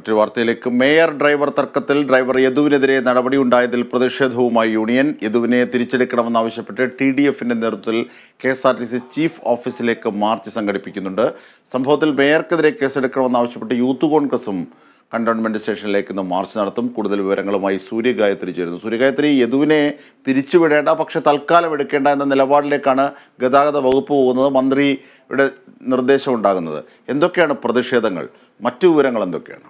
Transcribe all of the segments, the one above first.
മറ്റൊരു വാർത്തയിലേക്ക് mayor driver തർക്കത്തിൽ ഡ്രൈവർ യദുവിനെതിരെ ഉണ്ടായതിൽ പ്രതിഷേധവുമായി യൂണിയൻ യദുവിനെ തിരിച്ചെടുക്കണമെന്നാവശ്യപ്പെട്ട് ടി ഡി എഫിൻ്റെ നേതൃത്വത്തിൽ K S R T C chief ഓഫീസിലേക്ക് മാർച്ച് സംഘടിപ്പിക്കുന്നുണ്ട് സംഭവത്തിൽ മേയർക്കെതിരെ കേസെടുക്കണമെന്നാവശ്യപ്പെട്ട് യൂത്ത് കോൺഗ്രസും കണ്ടോൺമെൻറ് സ്റ്റേഷനിലേക്ക് ഇന്ന് മാർച്ച് നടത്തും കൂടുതൽ വിവരങ്ങളുമായി സൂര്യഗായത്രി ചേരുന്നു സൂര്യഗായത്രി യദുവിനെ പിരിച്ചുവിടേണ്ട പക്ഷേ തൽക്കാലം എടുക്കേണ്ട എന്ന നിലപാടിലേക്കാണ് ഗതാഗത വകുപ്പ് പോകുന്നത് മന്ത്രിയുടെ നിർദ്ദേശം ഉണ്ടാകുന്നത് എന്തൊക്കെയാണ് പ്രതിഷേധങ്ങൾ മറ്റു വിവരങ്ങൾ എന്തൊക്കെയാണ്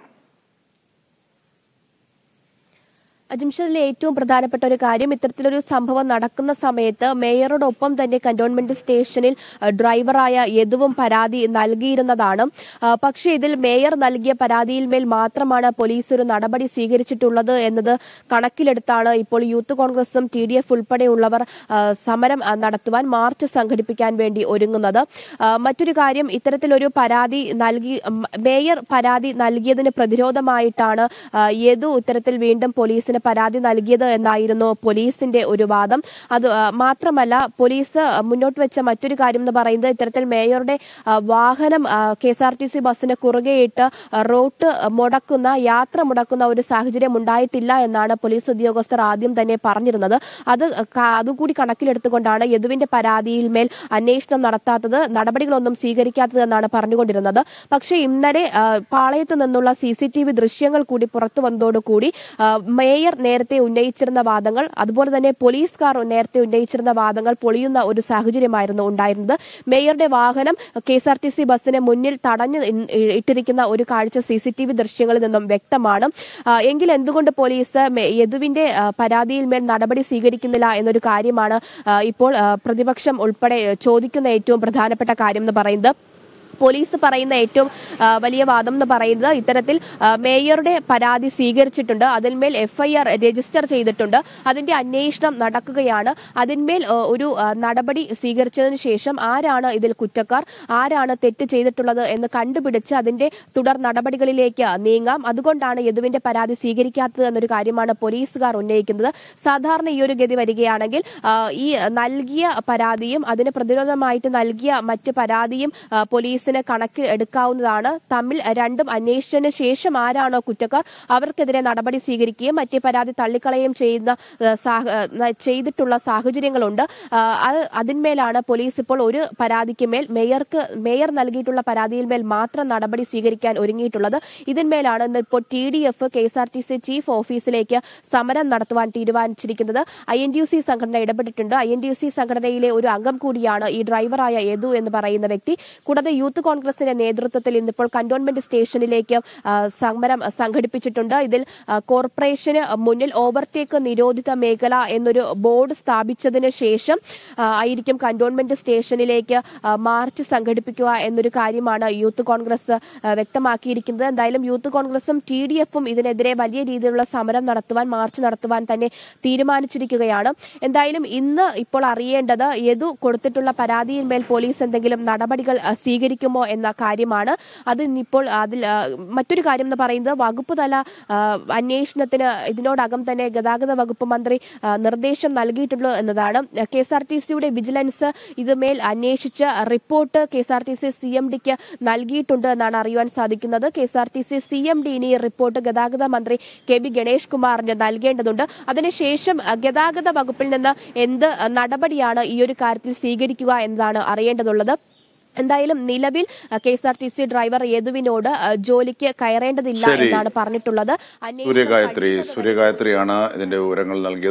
അജിംഷദിൽ ഏറ്റവും പ്രധാനപ്പെട്ട ഒരു കാര്യം ഇത്തരത്തിലൊരു സംഭവം നടക്കുന്ന സമയത്ത് മേയറോടൊപ്പം തന്നെ കന്റോൺമെന്റ് സ്റ്റേഷനിൽ ഡ്രൈവറായ യദുവും പരാതി നൽകിയിരുന്നതാണ് പക്ഷേ ഇതിൽ മേയർ നൽകിയ പരാതിയിൽ മേൽ മാത്രമാണ് പോലീസ് ഒരു നടപടി സ്വീകരിച്ചിട്ടുള്ളത് എന്നത് കണക്കിലെടുത്താണ് ഇപ്പോൾ യൂത്ത് കോൺഗ്രസും ടി ഡി എഫ് ഉൾപ്പെടെയുള്ളവർ സമരം നടത്തുവാൻ മാർച്ച് സംഘടിപ്പിക്കാൻ വേണ്ടി ഒരുങ്ങുന്നത് മറ്റൊരു കാര്യം ഇത്തരത്തിലൊരു പരാതി നൽകി മേയർ പരാതി നൽകിയതിന് പ്രതിരോധമായിട്ടാണ് യദു ഇത്തരത്തിൽ വീണ്ടും പോലീസിന് പരാതി നൽകിയത് എന്നായിരുന്നു പോലീസിന്റെ ഒരു വാദം അത് മാത്രമല്ല പോലീസ് മുന്നോട്ട് വെച്ച മറ്റൊരു കാര്യം എന്ന് പറയുന്നത് ഇത്തരത്തിൽ മേയറുടെ വാഹനം K S R T C ബസ്സിന് കുറുകെയിട്ട് റോട്ട് മുടക്കുന്ന യാത്ര മുടക്കുന്ന ഒരു സാഹചര്യം ഉണ്ടായിട്ടില്ല എന്നാണ് പോലീസ് ഉദ്യോഗസ്ഥർ ആദ്യം തന്നെ പറഞ്ഞിരുന്നത് അത് അതുകൂടി കണക്കിലെടുത്തുകൊണ്ടാണ് യദുവിന്റെ പരാതിയിൽ മേൽ അന്വേഷണം നടത്താത്തത് നടപടികളൊന്നും സ്വീകരിക്കാത്തതെന്നാണ് പറഞ്ഞുകൊണ്ടിരുന്നത് പക്ഷേ ഇന്നലെ പാളയത്ത് നിന്നുള്ള സി സി ടി വി ദൃശ്യങ്ങൾ കൂടി പുറത്തു വന്നതോടുകൂടി മേയർ നേരത്തെ ഉന്നയിച്ചിരുന്ന വാദങ്ങൾ അതുപോലെ തന്നെ പോലീസുകാർ നേരത്തെ ഉന്നയിച്ചിരുന്ന വാദങ്ങൾ പൊളിയുന്ന ഒരു സാഹചര്യമായിരുന്നു ഉണ്ടായിരുന്നത് മേയറുടെ വാഹനം K S R T C ബസ്സിന് മുന്നിൽ തടഞ്ഞു ഇട്ടിരിക്കുന്ന ഒരു കാഴ്ച സി സി ടി വി ദൃശ്യങ്ങളിൽ നിന്നും വ്യക്തമാണ് എങ്കിൽ എന്തുകൊണ്ട് പോലീസ് യദുവിന്റെ പരാതിയിൽ മേൽ നടപടി സ്വീകരിക്കുന്നില്ല എന്നൊരു കാര്യമാണ് ഇപ്പോൾ പ്രതിപക്ഷം ഉൾപ്പെടെ ചോദിക്കുന്ന ഏറ്റവും പ്രധാനപ്പെട്ട കാര്യം എന്ന് പറയുന്നത് പോലീസ് പറയുന്ന ഏറ്റവും വലിയ വാദം എന്ന് പറയുന്നത് ഇത്തരത്തിൽ മേയറുടെ പരാതി സ്വീകരിച്ചിട്ടുണ്ട് അതിന്മേൽ എഫ്ഐആർ രജിസ്റ്റർ ചെയ്തിട്ടുണ്ട് അതിന്റെ അന്വേഷണം നടക്കുകയാണ് അതിന്മേൽ ഒരു നടപടി സ്വീകരിച്ചതിന് ശേഷം ആരാണ് ഇതിൽ കുറ്റക്കാർ ആരാണ് തെറ്റ് ചെയ്തിട്ടുള്ളത് എന്ന് കണ്ടുപിടിച്ച് അതിന്റെ തുടർ നടപടികളിലേക്ക് നീങ്ങാം അതുകൊണ്ടാണ് യദുവിന്റെ പരാതി സ്വീകരിക്കാത്തത് എന്നൊരു കാര്യമാണ് പോലീസുകാർ ഉന്നയിക്കുന്നത് സാധാരണ ഈ ഒരു ഗതി വരികയാണെങ്കിൽ ഈ നൽകിയ പരാതിയും അതിന് പ്രതിരോധമായിട്ട് നൽകിയ മറ്റ് പരാതിയും പോലീസ് കേസിന് കണക്കിൽ എടുക്കാവുന്നതാണ് തമ്മിൽ രണ്ടും അന്വേഷിച്ചതിന് ശേഷം ആരാണോ കുറ്റക്കാർ അവർക്കെതിരെ നടപടി സ്വീകരിക്കുകയും മറ്റേ പരാതി തള്ളിക്കളയുകയും ചെയ്യുന്ന ചെയ്തിട്ടുള്ള സാഹചര്യങ്ങളുണ്ട് അതിന്മേലാണ് പോലീസ് ഇപ്പോൾ ഒരു പരാതിക്ക് മേൽ മേയർക്ക് മേയർ നൽകിയിട്ടുള്ള പരാതിയിൽ മേൽ മാത്രം നടപടി സ്വീകരിക്കാൻ ഒരുങ്ങിയിട്ടുള്ളത് ഇതിന്മേലാണ് ഇന്ന് ഇപ്പോൾ T D F K S R T C chief ഓഫീസിലേക്ക് സമരം നടത്തുവാൻ തീരുമാനിച്ചിരിക്കുന്നത് ഐ എൻ ടി സി സംഘടന ഇടപെട്ടിട്ടുണ്ട് ഐ എൻ ടി സി സംഘടനയിലെ ഒരു അംഗം കൂടിയാണ് ഈ ഡ്രൈവറായ യദു എന്ന് പറയുന്ന വ്യക്തി കൂടാതെ യൂത്ത് കോൺഗ്രസിന്റെ നേതൃത്വത്തിൽ ഇന്നിപ്പോൾ കന്റോൺമെന്റ് സ്റ്റേഷനിലേക്ക് സമരം സംഘടിപ്പിച്ചിട്ടുണ്ട് ഇതിൽ കോർപ്പറേഷന് മുന്നിൽ ഓവർടേക്ക് നിരോധിത മേഖല എന്നൊരു ബോർഡ് സ്ഥാപിച്ചതിന് ശേഷം ആയിരിക്കും കന്റോൺമെന്റ് സ്റ്റേഷനിലേക്ക് മാർച്ച് സംഘടിപ്പിക്കുക എന്നൊരു കാര്യമാണ് യൂത്ത് കോൺഗ്രസ് വ്യക്തമാക്കിയിരിക്കുന്നത് എന്തായാലും യൂത്ത് കോൺഗ്രസും ടി ഡി എഫും ഇതിനെതിരെ വലിയ രീതിയിലുള്ള സമരം നടത്തുവാൻ മാർച്ച് നടത്തുവാൻ തന്നെ തീരുമാനിച്ചിരിക്കുകയാണ് എന്തായാലും ഇന്ന് ഇപ്പോൾ അറിയേണ്ടത് യദു കൊടുത്തിട്ടുള്ള പരാതിയിന്മേൽ പോലീസ് എന്തെങ്കിലും നടപടികൾ സ്വീകരിക്കും സാധിക്കുമോ എന്ന കാര്യമാണ് അതിനിപ്പോൾ അതിൽ മറ്റൊരു കാര്യം എന്ന് പറയുന്നത് വകുപ്പ് തല അന്വേഷണത്തിന് ഇതിനോടകം തന്നെ ഗതാഗത വകുപ്പ് മന്ത്രി നിർദ്ദേശം നൽകിയിട്ടുള്ളൂ എന്നതാണ് കെ എസ് ആർ ടി സിയുടെ വിജിലൻസ് ഇതുമേൽ അന്വേഷിച്ച് report K S R T C C M ഡിക്ക് നൽകിയിട്ടുണ്ട് എന്നാണ് അറിയുവാൻ സാധിക്കുന്നത് K S R T C C M D ഇനി റിപ്പോർട്ട് ഗതാഗത മന്ത്രി കെ ബി ഗണേഷ് കുമാറിന് നൽകേണ്ടതുണ്ട് അതിനുശേഷം ഗതാഗത വകുപ്പിൽ നിന്ന് എന്ത് നടപടിയാണ് ഈ ഒരു കാര്യത്തിൽ സ്വീകരിക്കുക എന്നതാണ് അറിയേണ്ടതുള്ളത് എന്തായാലും നിലവിൽ K S R T C driver യേതുവിനോട് ജോലിക്ക് കയറേണ്ടതില്ല എന്നാണ് പറഞ്ഞിട്ടുള്ളത് സൂര്യഗായത്രി സൂര്യഗായത്രിയാണ് ഇതിന്റെ വിവരങ്ങൾ നൽകിയത്